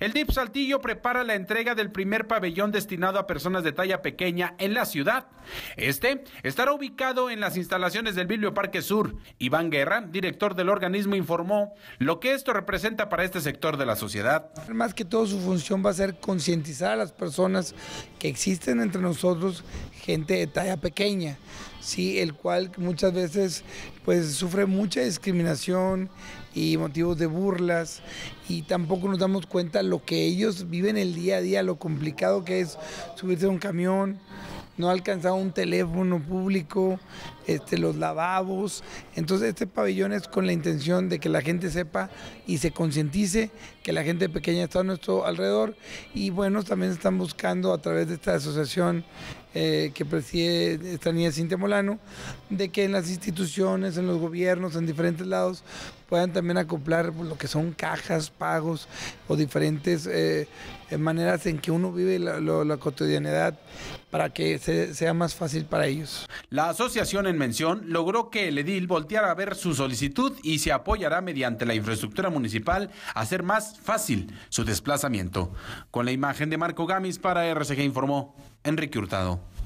El DIP Saltillo prepara la entrega del primer pabellón destinado a personas de talla pequeña en la ciudad. Este estará ubicado en las instalaciones del Biblioparque Sur. Iván Guerra, director del organismo, informó lo que esto representa para este sector de la sociedad. Más que todo su función va a ser concientizar a las personas que existen entre nosotros gente de talla pequeña sí, el cual muchas veces pues sufre mucha discriminación y motivos de burlas y tampoco nos damos cuenta lo que ellos viven el día a día, lo complicado que es subirse a un camión, no alcanzado un teléfono público, este, los lavabos. Entonces este pabellón es con la intención de que la gente sepa y se concientice que la gente pequeña está a nuestro alrededor y bueno, también están buscando a través de esta asociación eh, que preside esta niña Cintia Molano, de que en las instituciones, en los gobiernos, en diferentes lados, puedan también acoplar lo que son cajas, pagos o diferentes eh, eh, maneras en que uno vive la, cotidianidad para que sea más fácil para ellos. La asociación en mención logró que el edil volteara a ver su solicitud y se apoyará mediante la infraestructura municipal a hacer más fácil su desplazamiento. Con la imagen de Marco Gamis para RCG informó Enrique Hurtado.